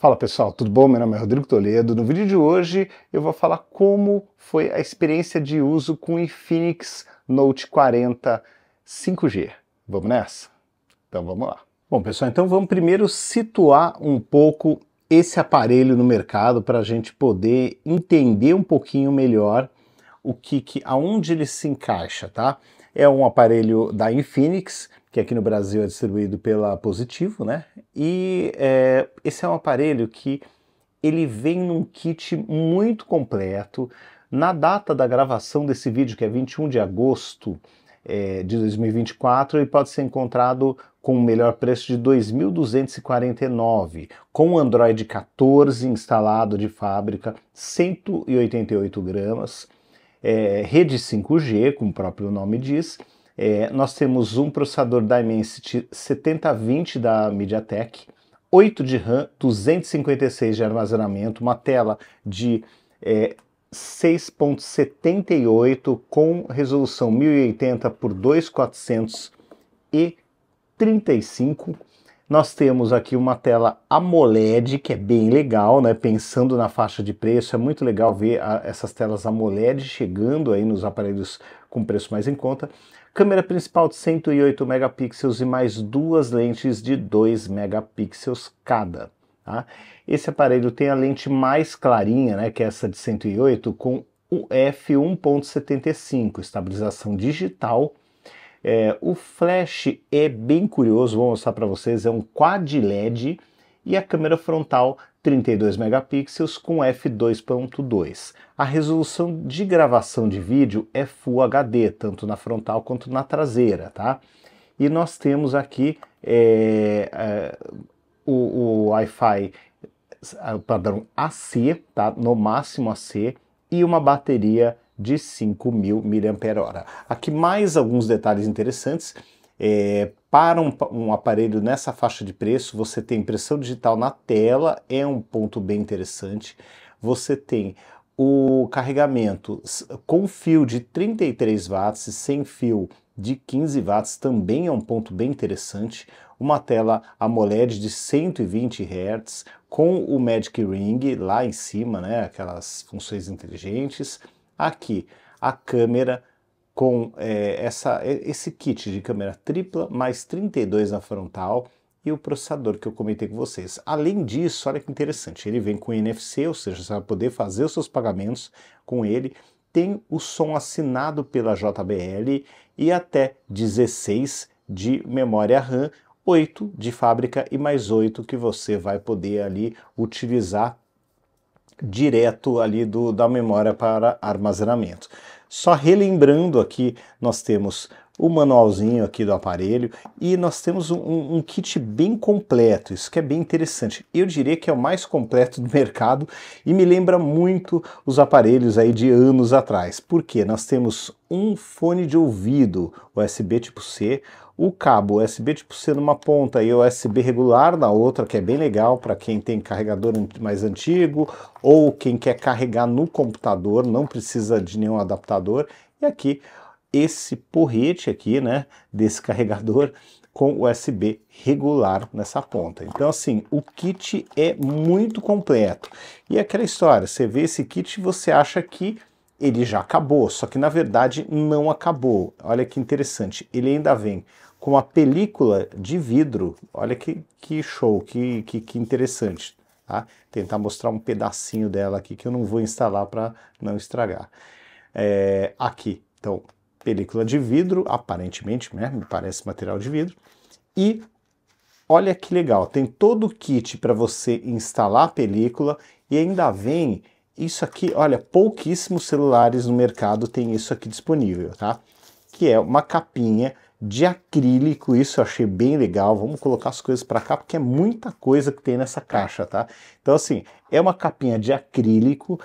Fala pessoal, tudo bom? Meu nome é Rodrigo Toledo. No vídeo de hoje eu vou falar como foi a experiência de uso com o Infinix Note 40 5G. Vamos nessa? Então vamos lá. Bom pessoal, então vamos primeiro situar um pouco esse aparelho no mercado para a gente poder entender um pouquinho melhor o que, que aonde ele se encaixa, tá? É um aparelho da Infinix, que aqui no Brasil é distribuído pela Positivo, né? E é, esse é um aparelho que ele vem num kit muito completo. Na data da gravação desse vídeo, que é 21 de agosto é, de 2024, ele pode ser encontrado com o melhor preço de 2.249, com o Android 14 instalado de fábrica, 188 gramas é, rede 5G, como o próprio nome diz, é, nós temos um processador Dimensity 7020 da MediaTek, 8 de RAM, 256 de armazenamento, uma tela de é, 6.78 com resolução 1080 por 2435 nós temos aqui uma tela AMOLED, que é bem legal, né? Pensando na faixa de preço, é muito legal ver a, essas telas AMOLED chegando aí nos aparelhos com preço mais em conta. Câmera principal de 108 megapixels e mais duas lentes de 2 megapixels cada. Tá? Esse aparelho tem a lente mais clarinha, né, que é essa de 108, com o f1.75, estabilização digital é, o flash é bem curioso, vou mostrar para vocês, é um quad LED e a câmera frontal 32 megapixels com f2.2. A resolução de gravação de vídeo é Full HD, tanto na frontal quanto na traseira, tá? E nós temos aqui é, é, o, o Wi-Fi ah, padrão AC, tá? No máximo AC e uma bateria de 5.000 mAh. Aqui mais alguns detalhes interessantes. É, para um, um, aparelho nessa faixa de preço, você tem impressão digital na tela, é um ponto bem interessante. Você tem o carregamento com fio de 33 watts e sem fio de 15 watts, também é um ponto bem interessante. Uma tela AMOLED de 120 Hz com o Magic Ring lá em cima, né, aquelas funções inteligentes Aqui, a câmera com é, essa, é, esse kit de câmera tripla, mais 32 na frontal e o processador que eu comentei com vocês. Além disso, olha que interessante, ele vem com NFC, ou seja, você vai poder fazer os seus pagamentos com ele, tem o som assinado pela JBL e até 16 de memória RAM, 8 de fábrica e mais 8 que você vai poder ali utilizar direto ali do, da memória para armazenamento. Só relembrando aqui, nós temos o manualzinho aqui do aparelho e nós temos um, um, kit bem completo, isso que é bem interessante. Eu diria que é o mais completo do mercado e me lembra muito os aparelhos aí de anos atrás, porque nós temos um fone de ouvido USB tipo C, o cabo USB tipo C numa ponta e USB regular na outra, que é bem legal para quem tem carregador mais antigo ou quem quer carregar no computador, não precisa de nenhum adaptador. E aqui esse porrete aqui, né, desse carregador com USB regular nessa ponta. Então assim, o kit é muito completo. E é aquela história, você vê esse kit, você acha que ele já acabou, só que na verdade não acabou. Olha que interessante, ele ainda vem com uma película de vidro. Olha que, que show, que, que, que interessante. Tá? Tentar mostrar um pedacinho dela aqui que eu não vou instalar para não estragar. É, aqui, então, película de vidro, aparentemente, né? Me parece material de vidro. E olha que legal, tem todo o kit para você instalar a película e ainda vem isso aqui, olha, pouquíssimos celulares no mercado tem isso aqui disponível, tá? Que é uma capinha de acrílico, isso eu achei bem legal. Vamos colocar as coisas para cá porque é muita coisa que tem nessa caixa, tá? Então assim, é uma capinha de acrílico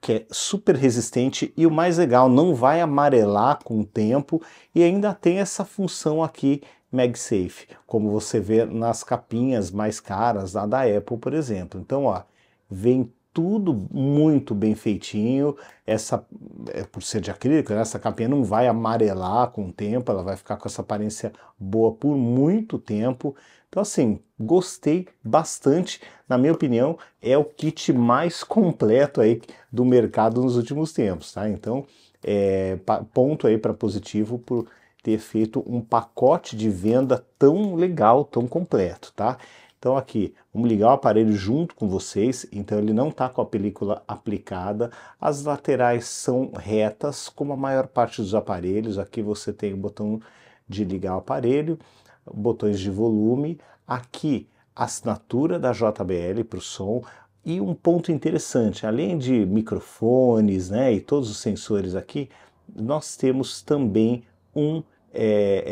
que é super resistente e o mais legal, não vai amarelar com o tempo e ainda tem essa função aqui MagSafe, como você vê nas capinhas mais caras lá da Apple, por exemplo. Então, ó, vem tudo muito bem feitinho. Essa, é, por ser de acrílico, né, essa capinha não vai amarelar com o tempo, ela vai ficar com essa aparência boa por muito tempo. Então, assim, gostei bastante. Na minha opinião, é o kit mais completo aí do mercado nos últimos tempos, tá? Então, é, ponto aí para positivo por ter feito um pacote de venda tão legal, tão completo, tá? Então aqui, vamos ligar o aparelho junto com vocês, então ele não está com a película aplicada, as laterais são retas, como a maior parte dos aparelhos, aqui você tem o botão de ligar o aparelho, botões de volume, aqui assinatura da JBL para o som, e um ponto interessante, além de microfones né, e todos os sensores aqui, nós temos também um é,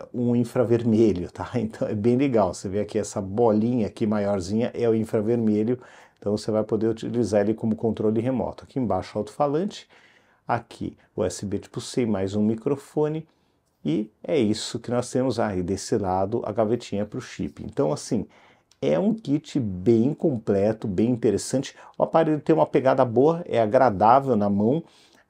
é, um infravermelho, tá? Então é bem legal. Você vê aqui essa bolinha aqui maiorzinha é o infravermelho, então você vai poder utilizar ele como controle remoto. Aqui embaixo alto-falante, aqui USB tipo C, mais um microfone, e é isso que nós temos aí, ah, desse lado a gavetinha para o chip. Então assim, é um kit bem completo, bem interessante. O aparelho tem uma pegada boa, é agradável na mão,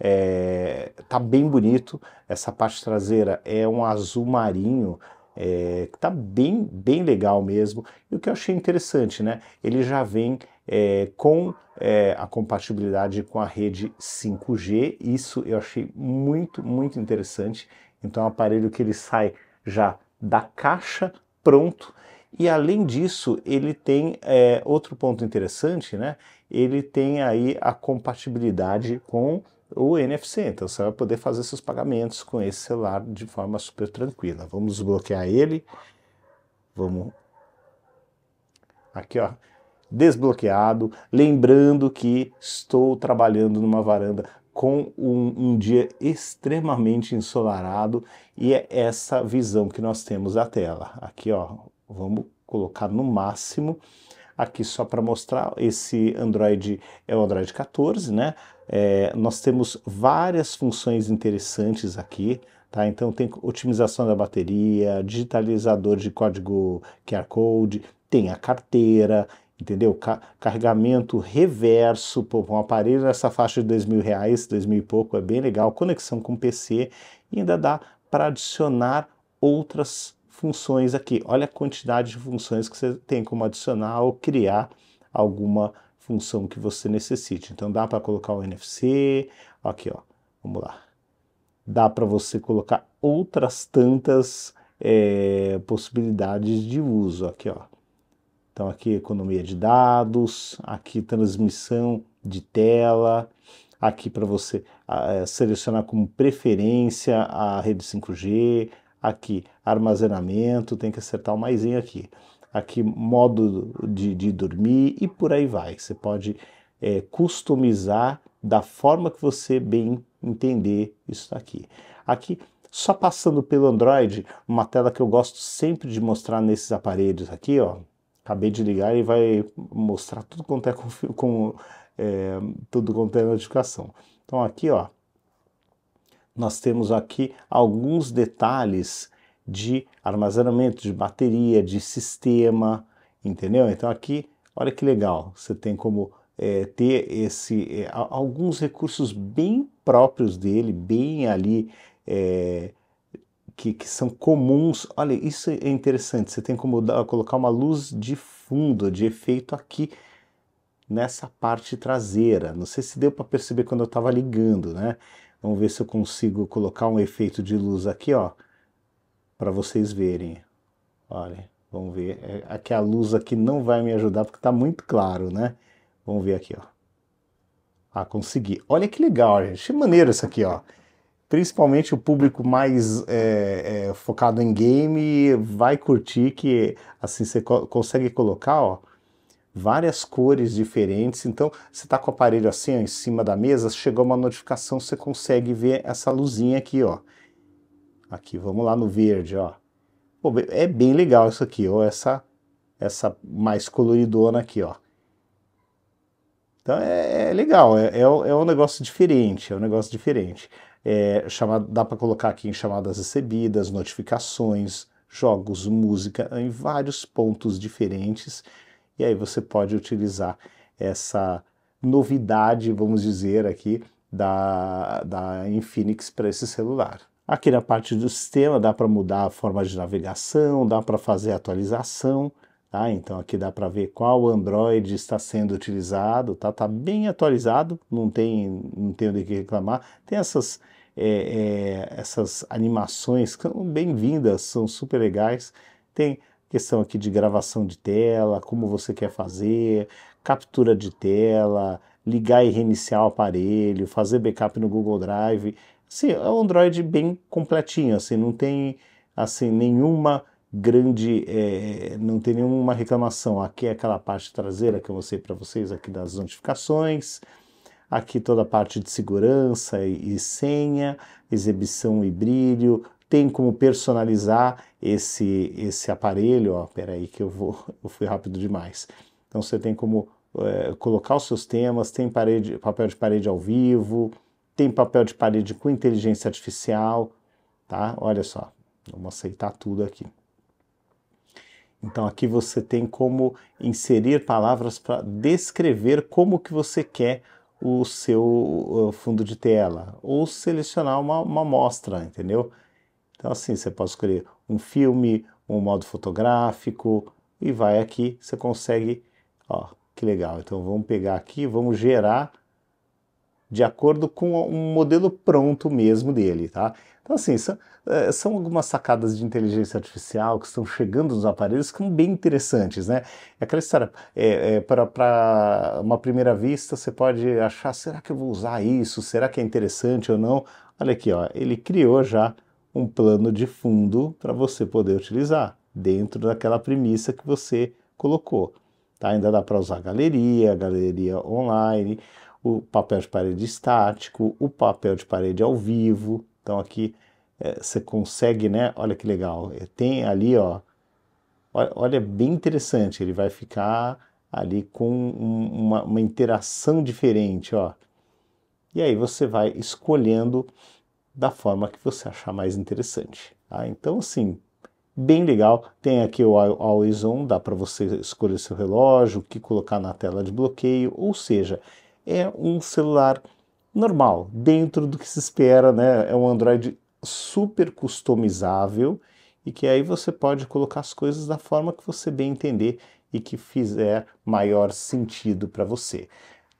é, tá bem bonito, essa parte traseira é um azul marinho, é, que tá bem, bem legal mesmo. E o que eu achei interessante, né? Ele já vem é, com é, a compatibilidade com a rede 5G, isso eu achei muito, muito interessante. Então, é um aparelho que ele sai já da caixa pronto. E além disso, ele tem é, outro ponto interessante, né? Ele tem aí a compatibilidade com o NFC, então você vai poder fazer seus pagamentos com esse celular de forma super tranquila. Vamos desbloquear ele, vamos aqui ó, desbloqueado, lembrando que estou trabalhando numa varanda com um, um, dia extremamente ensolarado e é essa visão que nós temos da tela. Aqui ó, vamos colocar no máximo, aqui só para mostrar, esse Android é o Android 14, né? É, nós temos várias funções interessantes aqui, tá? Então tem otimização da bateria, digitalizador de código QR Code, tem a carteira, entendeu? carregamento reverso, pô, um aparelho nessa faixa de dois mil reais, dois mil e pouco, é bem legal, conexão com PC, e ainda dá para adicionar outras funções aqui. Olha a quantidade de funções que você tem como adicionar ou criar alguma função função que você necessite. Então dá para colocar o NFC, aqui ó, vamos lá. Dá para você colocar outras tantas é, possibilidades de uso, aqui ó. Então aqui economia de dados, aqui transmissão de tela, aqui para você é, selecionar como preferência a rede 5G, aqui armazenamento, tem que acertar o maisinho aqui a que modo de, de dormir e por aí vai. Você pode é, customizar da forma que você bem entender isso aqui. Aqui, só passando pelo Android, uma tela que eu gosto sempre de mostrar nesses aparelhos aqui, ó. Acabei de ligar e vai mostrar tudo quanto é com, com é, tudo quanto é notificação. Então aqui, ó, nós temos aqui alguns detalhes de armazenamento, de bateria, de sistema, entendeu? Então aqui, olha que legal, você tem como é, ter esse é, alguns recursos bem próprios dele, bem ali é, que, que, são comuns. Olha, isso é interessante. Você tem como dar, colocar uma luz de fundo, de efeito aqui nessa parte traseira. Não sei se deu para perceber quando eu estava ligando, né? Vamos ver se eu consigo colocar um efeito de luz aqui, ó para vocês verem. Olha, vamos ver. É, aqui a luz aqui não vai me ajudar porque está muito claro, né? Vamos ver aqui, ó. Ah, consegui. Olha que legal, gente. Que maneiro isso aqui, ó. Principalmente o público mais é, é, focado em game vai curtir que, assim, você co consegue colocar, ó, várias cores diferentes. Então, você está com o aparelho assim, ó, em cima da mesa, chegou uma notificação, você consegue ver essa luzinha aqui, ó. Aqui, vamos lá no verde, ó. é bem legal isso aqui, ou essa, essa mais coloridona aqui, ó. Então é, é legal, é, é, é, um negócio diferente, é um negócio diferente. É, chamado, dá para colocar aqui em chamadas recebidas, notificações, jogos, música, em vários pontos diferentes. E aí você pode utilizar essa novidade, vamos dizer aqui, da, da Infinix para esse celular. Aqui na parte do sistema dá para mudar a forma de navegação, dá para fazer atualização, tá? Então aqui dá para ver qual Android está sendo utilizado, tá? Tá bem atualizado, não tem, não tem de que reclamar. Tem essas, é, é, essas animações que são bem-vindas, são super legais. Tem questão aqui de gravação de tela, como você quer fazer, captura de tela, ligar e reiniciar o aparelho, fazer backup no Google Drive. Assim, é um Android bem completinho, assim, não tem assim nenhuma grande, é, não tem nenhuma reclamação. Aqui é aquela parte traseira que eu mostrei para vocês aqui das notificações, aqui toda a parte de segurança e, e senha, exibição e brilho, tem como personalizar esse esse aparelho, ó, peraí que eu vou, eu fui rápido demais. Então você tem como é, colocar os seus temas, tem parede, papel de parede ao vivo, tem papel de parede com inteligência artificial, tá? Olha só, vamos aceitar tudo aqui. Então aqui você tem como inserir palavras para descrever como que você quer o seu fundo de tela ou selecionar uma, uma amostra, entendeu? Então assim, você pode escolher um filme, um modo fotográfico e vai aqui, você consegue ó, que legal. Então vamos pegar aqui, vamos gerar de acordo com um modelo pronto mesmo dele, tá? Então assim, são, é, são algumas sacadas de inteligência artificial que estão chegando nos aparelhos que são bem interessantes, né? É aquela história, é, é, para uma primeira vista você pode achar, será que eu vou usar isso? Será que é interessante ou não? Olha aqui, ó, ele criou já um plano de fundo para você poder utilizar dentro daquela premissa que você colocou. Tá? Ainda dá para usar galeria, galeria online, o papel de parede estático, o papel de parede ao vivo. Então aqui é, você consegue, né? Olha que legal. É, tem ali, ó. Olha, é bem interessante. Ele vai ficar ali com uma, uma interação diferente, ó. E aí você vai escolhendo da forma que você achar mais interessante. Tá? Então, assim, bem legal. Tem aqui o Always On, dá para você escolher seu relógio, o que colocar na tela de bloqueio, ou seja, é um celular normal, dentro do que se espera, né? É um Android super customizável e que aí você pode colocar as coisas da forma que você bem entender e que fizer maior sentido para você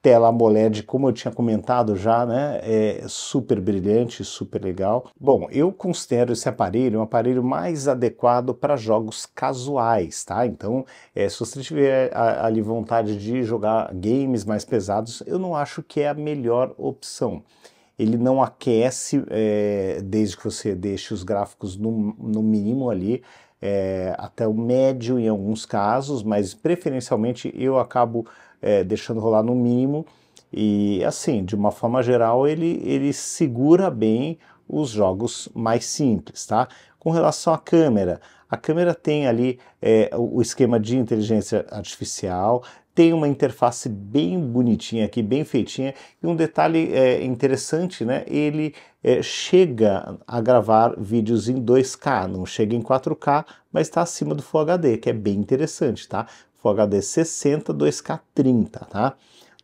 tela AMOLED, como eu tinha comentado já, né, é super brilhante, super legal. Bom, eu considero esse aparelho um aparelho mais adequado para jogos casuais, tá? Então, é, se você tiver ali vontade de jogar games mais pesados, eu não acho que é a melhor opção ele não aquece é, desde que você deixe os gráficos no, no mínimo ali, é, até o médio em alguns casos, mas preferencialmente eu acabo é, deixando rolar no mínimo. E assim, de uma forma geral, ele, ele segura bem os jogos mais simples, tá? Com relação à câmera, a câmera tem ali é, o esquema de inteligência artificial, tem uma interface bem bonitinha aqui, bem feitinha, e um detalhe é, interessante, né? Ele é, chega a gravar vídeos em 2K, não chega em 4K, mas está acima do Full HD, que é bem interessante, tá? Full HD 60 2K30, tá?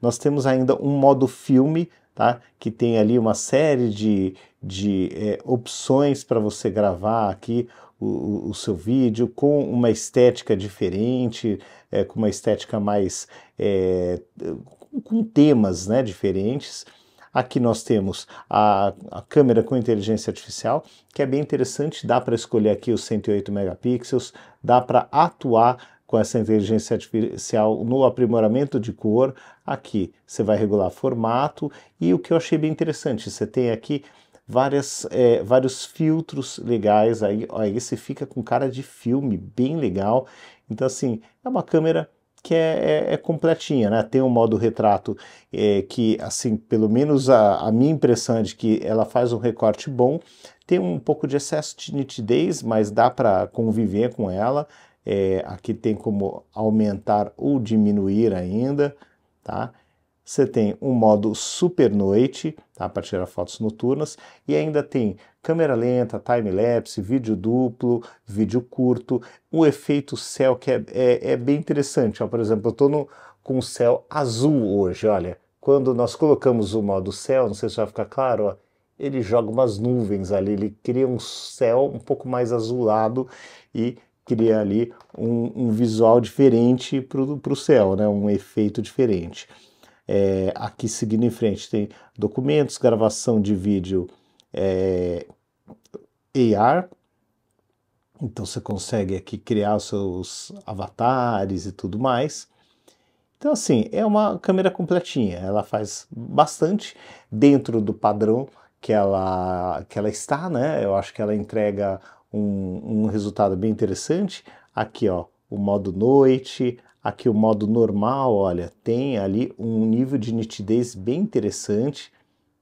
Nós temos ainda um modo filme, tá? Que tem ali uma série de, de é, opções para você gravar aqui o, o, seu vídeo com uma estética diferente, é, com uma estética mais é, com temas né, diferentes. Aqui nós temos a, a, câmera com inteligência artificial, que é bem interessante, dá para escolher aqui os 108 megapixels, dá para atuar com essa inteligência artificial no aprimoramento de cor. Aqui você vai regular formato e o que eu achei bem interessante, você tem aqui várias, é, vários filtros legais aí, ó, esse fica com cara de filme, bem legal. Então assim, é uma câmera que é, é, é completinha, né? Tem um modo retrato é, que, assim, pelo menos a, a minha impressão é de que ela faz um recorte bom, tem um pouco de excesso de nitidez, mas dá para conviver com ela. É, aqui tem como aumentar ou diminuir ainda, tá? Você tem um modo super noite, tá? Para tirar fotos noturnas, e ainda tem câmera lenta, time-lapse, vídeo duplo, vídeo curto, o efeito céu que é, é, é bem interessante. Ó, por exemplo, eu estou com o céu azul hoje, olha. Quando nós colocamos o modo céu, não sei se vai ficar claro, ó, ele joga umas nuvens ali, ele cria um céu um pouco mais azulado e cria ali um, um visual diferente para o céu, né? um efeito diferente. É, aqui seguindo em frente tem documentos, gravação de vídeo é, AR, então você consegue aqui criar os seus avatares e tudo mais. Então assim, é uma câmera completinha, ela faz bastante dentro do padrão que ela, que ela está, né? Eu acho que ela entrega um, um resultado bem interessante. Aqui, ó, o modo noite, aqui o modo normal, olha, tem ali um nível de nitidez bem interessante,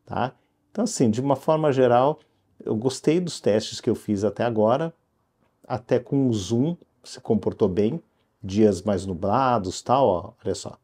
tá? Então, assim, de uma forma geral, eu gostei dos testes que eu fiz até agora, até com o zoom se comportou bem, dias mais nublados, tal, ó, olha só.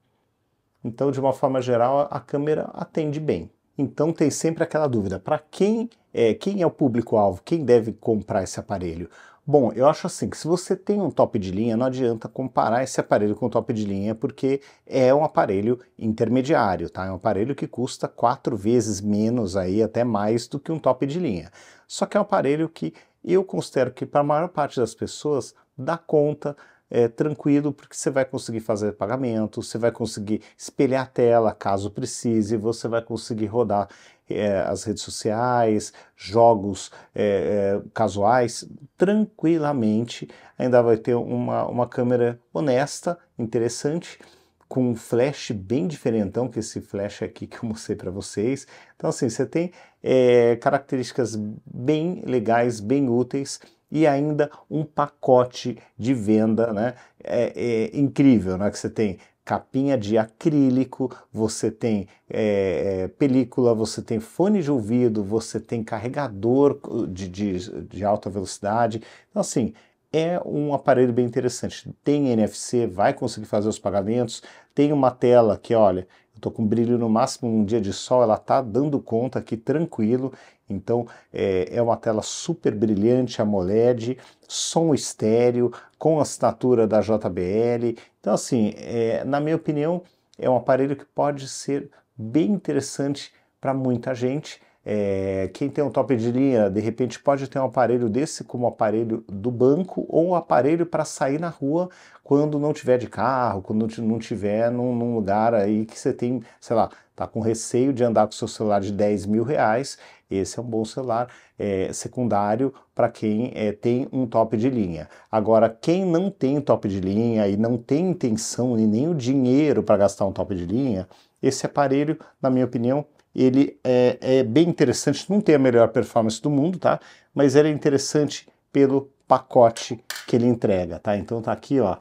Então, de uma forma geral, a câmera atende bem. Então tem sempre aquela dúvida: para quem é, quem é o público-alvo? Quem deve comprar esse aparelho? Bom, eu acho assim que se você tem um top de linha, não adianta comparar esse aparelho com o top de linha, porque é um aparelho intermediário, tá? É um aparelho que custa quatro vezes menos aí, até mais do que um top de linha. Só que é um aparelho que eu considero que para a maior parte das pessoas dá conta é, tranquilo, porque você vai conseguir fazer pagamento, você vai conseguir espelhar a tela caso precise, você vai conseguir rodar é, as redes sociais, jogos é, é casuais tranquilamente. Ainda vai ter uma, uma câmera honesta, interessante com um flash bem diferentão que esse flash aqui que eu mostrei para vocês. Então assim, você tem é, características bem legais, bem úteis e ainda um pacote de venda né, é, é incrível, né, que você tem capinha de acrílico, você tem é, é película, você tem fone de ouvido, você tem carregador de, de, de alta velocidade. Então, assim, é um aparelho bem interessante. Tem NFC, vai conseguir fazer os pagamentos, tem uma tela que, olha, eu estou com brilho no máximo um dia de sol, ela está dando conta aqui tranquilo. Então é, é uma tela super brilhante, AMOLED, som estéreo, com a assinatura da JBL. Então, assim, é, na minha opinião, é um aparelho que pode ser bem interessante para muita gente. É, quem tem um top de linha, de repente pode ter um aparelho desse como aparelho do banco ou um aparelho para sair na rua quando não tiver de carro, quando não tiver num, num lugar aí que você tem, sei lá, está com receio de andar com seu celular de 10 mil reais, esse é um bom celular é, secundário para quem é, tem um top de linha. Agora, quem não tem top de linha e não tem intenção e nem o dinheiro para gastar um top de linha, esse aparelho, na minha opinião, ele é, é bem interessante, não tem a melhor performance do mundo, tá? Mas ele é interessante pelo pacote que ele entrega, tá? Então tá aqui, ó,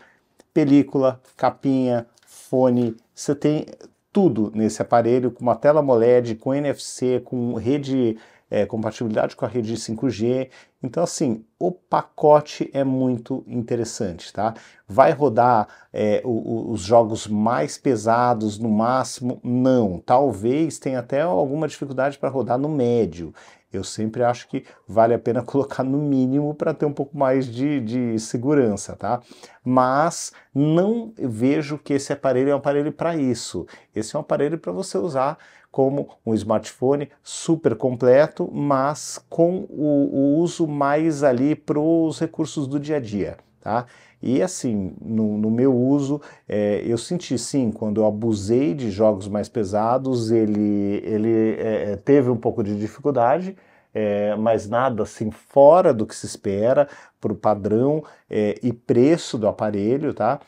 película, capinha, fone, você tem tudo nesse aparelho, com uma tela AMOLED, com NFC, com rede é, compatibilidade com a rede 5G. Então, assim, o pacote é muito interessante, tá? Vai rodar é, o, o, os jogos mais pesados no máximo? Não. Talvez tenha até alguma dificuldade para rodar no médio eu sempre acho que vale a pena colocar no mínimo para ter um pouco mais de, de segurança, tá? Mas não vejo que esse aparelho é um aparelho para isso. Esse é um aparelho para você usar como um smartphone super completo, mas com o, o uso mais ali para os recursos do dia a dia, tá? E assim, no, no meu uso, é, eu senti sim, quando eu abusei de jogos mais pesados, ele, ele é, teve um pouco de dificuldade, é, mas nada assim fora do que se espera para o padrão e preço do aparelho, tá?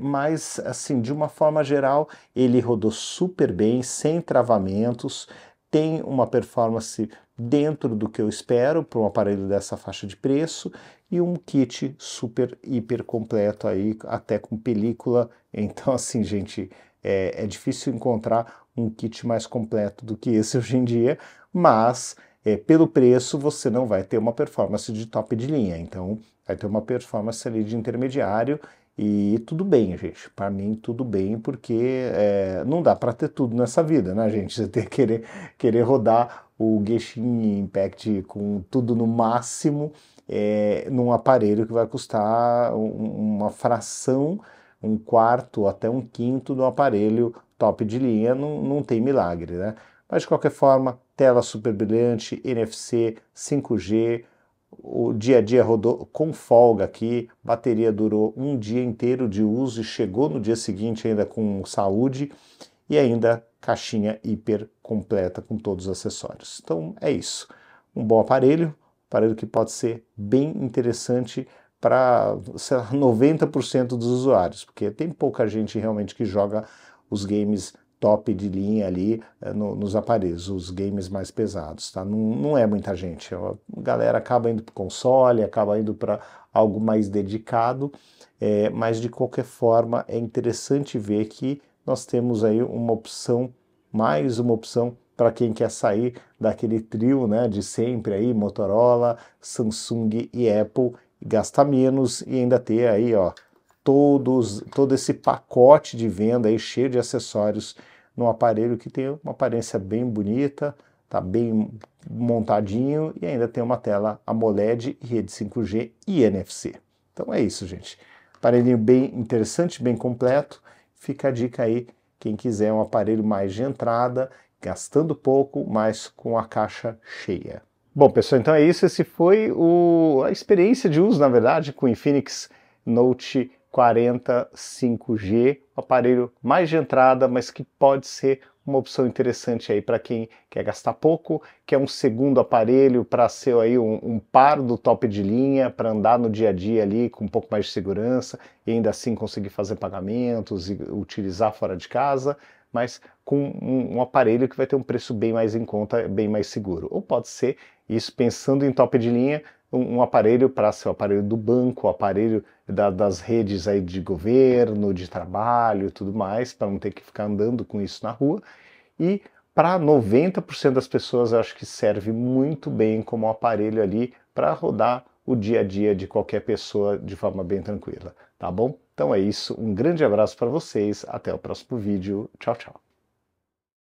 mas assim, de uma forma geral, ele rodou super bem, sem travamentos, tem uma performance dentro do que eu espero para um aparelho dessa faixa de preço, e um kit super, hiper completo aí, até com película. Então, assim, gente, é, é difícil encontrar um kit mais completo do que esse hoje em dia, mas é, pelo preço você não vai ter uma performance de top de linha. Então, vai ter uma performance ali de intermediário e tudo bem, gente. Para mim, tudo bem, porque é, não dá para ter tudo nessa vida, né, gente? Você tem que querer, querer rodar o Genshin Impact com tudo no máximo é, num aparelho que vai custar uma fração, um quarto até um quinto do aparelho top de linha, não, não tem milagre, né? Mas de qualquer forma, tela super brilhante, NFC, 5G, o dia a dia rodou com folga aqui, bateria durou um dia inteiro de uso e chegou no dia seguinte ainda com saúde e ainda caixinha hiper completa com todos os acessórios. Então é isso. Um bom aparelho, aparelho que pode ser bem interessante para 90% dos usuários, porque tem pouca gente realmente que joga os games top de linha ali eh, no, nos aparelhos, os games mais pesados, tá? Não, não é muita gente. É a galera acaba indo para console, acaba indo para algo mais dedicado, é, mas de qualquer forma é interessante ver que nós temos aí uma opção, mais uma opção para quem quer sair daquele trio né, de sempre aí, Motorola, Samsung e Apple, gastar menos e ainda ter aí ó, todos, todo esse pacote de venda aí cheio de acessórios num aparelho que tem uma aparência bem bonita, tá bem montadinho e ainda tem uma tela AMOLED, rede 5G e NFC. Então é isso, gente. Aparelhinho bem interessante, bem completo. Fica a dica aí, quem quiser um aparelho mais de entrada gastando pouco, mas com a caixa cheia. Bom, pessoal, então é isso. Esse foi o, a experiência de uso, na verdade, com o Infinix Note 40 5G, um aparelho mais de entrada, mas que pode ser uma opção interessante aí para quem quer gastar pouco, quer é um segundo aparelho para ser aí um, um, par do top de linha, para andar no dia a dia ali com um pouco mais de segurança e ainda assim conseguir fazer pagamentos e utilizar fora de casa mas com um, um aparelho que vai ter um preço bem mais em conta, bem mais seguro. Ou pode ser, isso pensando em top de linha, um, aparelho para ser o aparelho do banco, o aparelho da, das redes aí de governo, de trabalho e tudo mais, para não ter que ficar andando com isso na rua. E para 90% das pessoas, acho que serve muito bem como um aparelho ali para rodar o dia a dia de qualquer pessoa de forma bem tranquila, tá bom? Então é isso, um grande abraço para vocês, até o próximo vídeo, tchau, tchau.